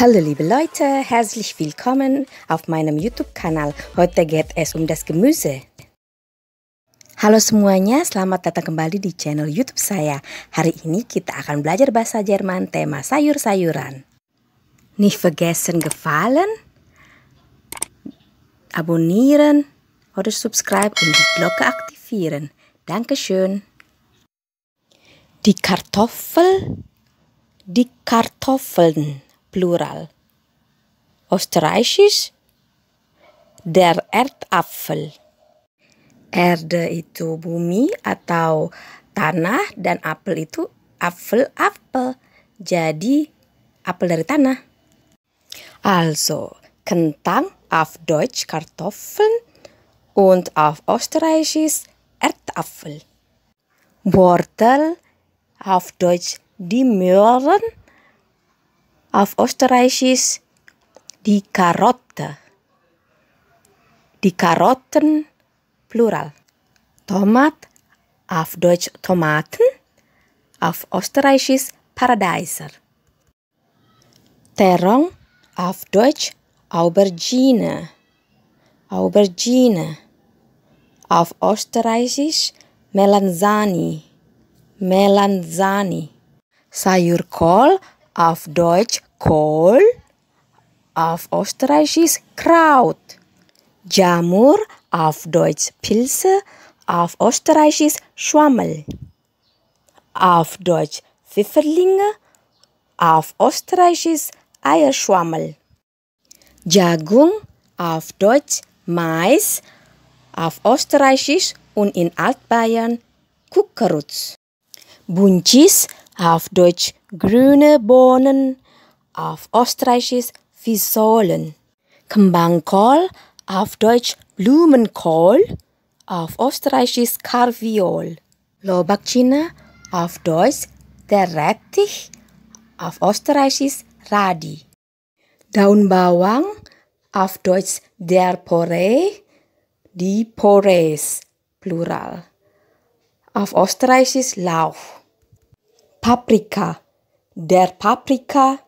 Hallo liebe Leute, herzlich willkommen auf meinem YouTube-Kanal. Heute geht es um das Gemüse. Halo semuanya, selamat datang kembali di channel YouTube saya. Hari ini kita akan belajar bahasa Jerman tema sayur-sayuran. Nicht vergessen gefallen, abonnieren oder subscribe und die Glocke aktivieren. Dankeschön. Die Kartoffel, die Kartoffeln plural. Österreichisch der Erdapfel. Erde itu bumi atau tanah dan apel itu apfel apel. Jadi apel dari tanah. Also Kentang auf Deutsch Kartoffeln und auf Österreichisch Erdapfel. Wortel auf Deutsch die Möhren auf Österreichisch die Karotte. Die Karotten Plural. Tomat auf Deutsch Tomaten, auf Österreichisch Paradeiser. Terong auf Deutsch Aubergine. Aubergine. Auf Österreichisch Melanzani. Melanzani. Sayur kol Auf Deutsch Kohl, auf Österreichisch Kraut. Jamur, auf Deutsch Pilze, auf Österreichisch Schwammel. Auf Deutsch Pfifferlinge, auf Österreichisch Eierschwammel. Jagung, auf Deutsch Mais, auf Österreichisch und in Altbayern Kuckerutz. Bunchis, auf Deutsch grüne Bohnen, auf Österreichisch Fisolen. Kmbangkohl, auf Deutsch Blumenkohl, auf Österreichisch Karviol. Lobakchina, auf Deutsch der Rettich, auf Österreichisch Radi. Daun auf Deutsch der Poree, die Porees, Plural. Auf Österreichisch Lauch. Paprika, der Paprika,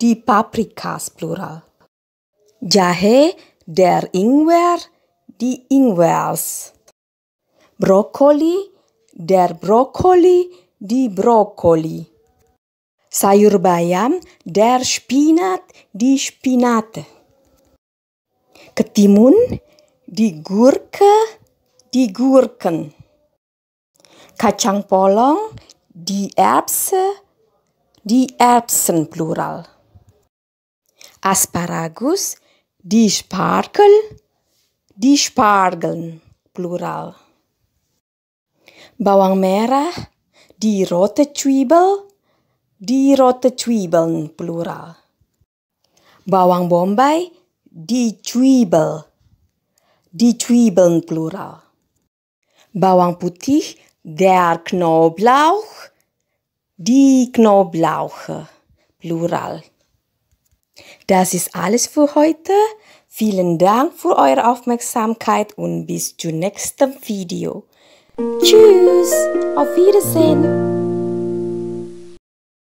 di Paprikas Plural. Jahe, der Ingwer, di Ingwers. Brokoli, der brokoli, di brokoli. Sayur bayam, der Spinat, di spinat. Ketimun, di Gurke, di Gurken. Kacang polong, die Erbse, die Erbsen Plural. Asparagus, die Spargel, die Spargeln Plural. Bawang merah, die rote Zwiebel, die rote Zwiebeln Plural. Bawang bombay, die Zwiebel, die Zwiebeln Plural. Bawang putih, der Knoblauch, die Knoblauche, Plural. Das ist alles für heute. Vielen Dank für eure Aufmerksamkeit und bis zum nächsten Video. Tschüss, auf Wiedersehen.